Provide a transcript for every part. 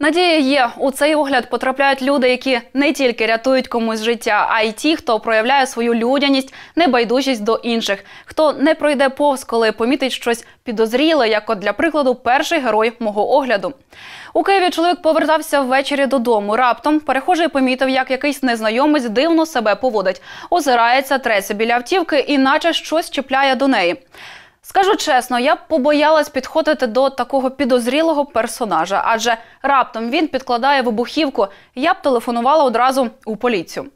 Надія є у цей огляд потрапляють люди, які не тільки рятують комусь життя, а й ті, хто проявляє свою людяність, небайдужість до інших, хто не пройде повз, коли помітить щось підозріле, як от для прикладу, перший герой мого огляду. У Києві чоловік повертався ввечері додому. Раптом перехожий помітив, як якийсь незнайомець дивно себе поводить, озирається, треться біля автівки, і наче щось чіпляє до неї. Скажу чесно, я побоялась підходити до такого підозрілого персонажа, адже раптом він підкладає вибухівку. Я б телефонувала одразу у поліцію.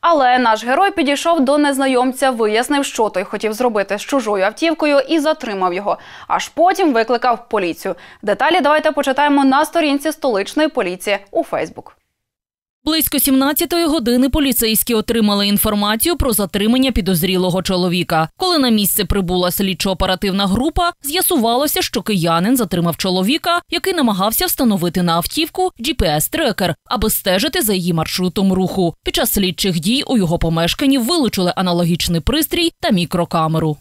Але наш герой підійшов до незнайомця, вияснив, що той хотів зробити з чужою автівкою, і затримав його. Аж потім викликав поліцію. Деталі давайте почитаємо на сторінці столичної поліції у Фейсбук. Близько 17 години поліцейські отримали інформацію про затримання підозрілого чоловіка. Коли на місце прибула слідчо-оперативна група, з'ясувалося, що киянин затримав чоловіка, який намагався встановити на автівку gps трекер аби стежити за її маршрутом руху. Під час слідчих дій у його помешканні вилучили аналогічний пристрій та мікрокамеру.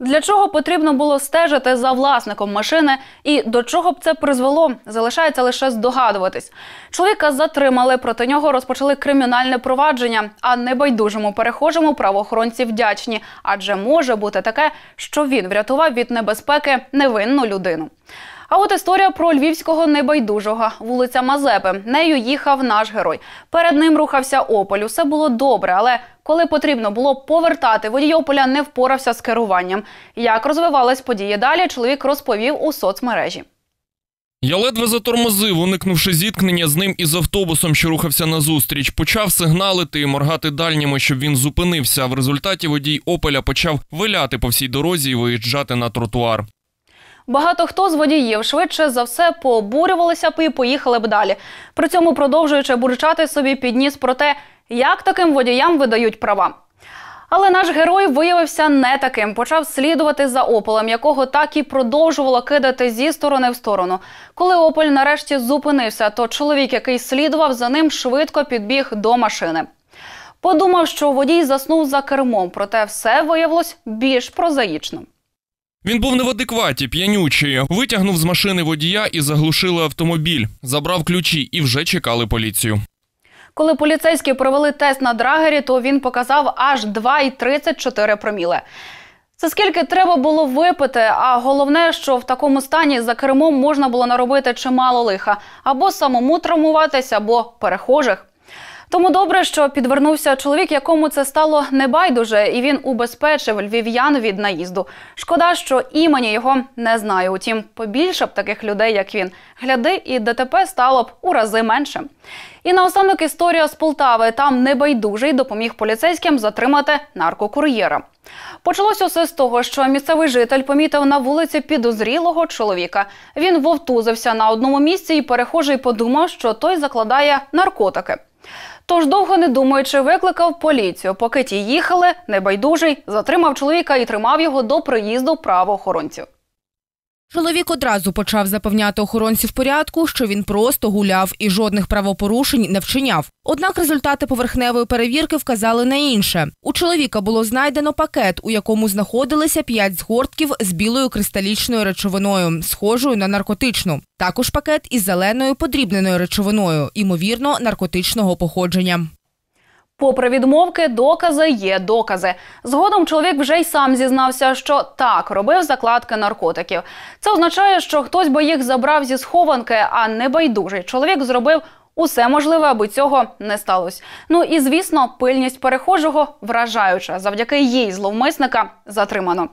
Для чого потрібно було стежити за власником машини і до чого б це призвело, залишається лише здогадуватись. Чоловіка затримали, проти нього розпочали кримінальне провадження, а небайдужому перехожому правоохоронці вдячні, адже може бути таке, що він врятував від небезпеки невинну людину. А от історія про львівського небайдужого вулиця Мазепи. Нею їхав наш герой. Перед ним рухався Ополь. Усе було добре, але коли потрібно було повертати, водій Ополя не впорався з керуванням. Як розвивались події далі, чоловік розповів у соцмережі. Я ледве затормозив, уникнувши зіткнення з ним із автобусом, що рухався назустріч. Почав сигналити і моргати дальніми, щоб він зупинився. В результаті водій Опеля почав виляти по всій дорозі і виїжджати на тротуар. Багато хто з водіїв швидше за все пообурювалися б і поїхали б далі. При цьому продовжуючи бурчати собі підніс про те, як таким водіям видають права. Але наш герой виявився не таким. Почав слідувати за Ополем, якого так і продовжувало кидати зі сторони в сторону. Коли Ополь нарешті зупинився, то чоловік, який слідував за ним, швидко підбіг до машини. Подумав, що водій заснув за кермом, проте все виявилось більш прозаїчним. Він був не в адекваті, п'янючий. Витягнув з машини водія і заглушили автомобіль. Забрав ключі і вже чекали поліцію. Коли поліцейські провели тест на драгері, то він показав аж 2,34 проміле. Це скільки треба було випити, а головне, що в такому стані за кермом можна було наробити чимало лиха або самому травмуватися, або перехожих. Тому добре, що підвернувся чоловік, якому це стало небайдуже, і він убезпечив львів'ян від наїзду. Шкода, що імені його не знаю. Утім, побільше б таких людей, як він. Гляди, і ДТП стало б у рази менше. І наостанок історія з Полтави. Там небайдужий допоміг поліцейським затримати наркокур'єра. Почалося все з того, що місцевий житель помітив на вулиці підозрілого чоловіка. Він вовтузився на одному місці, і перехожий подумав, що той закладає наркотики. Тож довго не думаючи, викликав поліцію. Поки ті їхали, небайдужий затримав чоловіка і тримав його до приїзду правоохоронців. Чоловік одразу почав запевняти охоронців порядку, що він просто гуляв і жодних правопорушень не вчиняв. Однак результати поверхневої перевірки вказали на інше. У чоловіка було знайдено пакет, у якому знаходилися п'ять згортків з білою кристалічною речовиною, схожою на наркотичну. Також пакет із зеленою подрібненою речовиною, ймовірно, наркотичного походження. Попри відмовки, докази є докази. Згодом чоловік вже й сам зізнався, що так робив закладки наркотиків. Це означає, що хтось би їх забрав зі схованки, а небайдужий чоловік зробив усе можливе, аби цього не сталося. Ну і звісно, пильність перехожого вражаюча завдяки їй зловмисника затримано.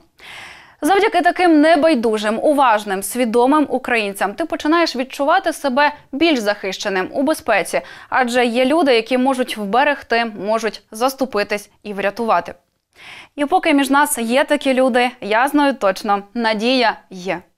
Завдяки таким небайдужим, уважним, свідомим українцям ти починаєш відчувати себе більш захищеним у безпеці, адже є люди, які можуть вберегти, можуть заступитись і врятувати. І поки між нас є такі люди, я знаю точно, надія є.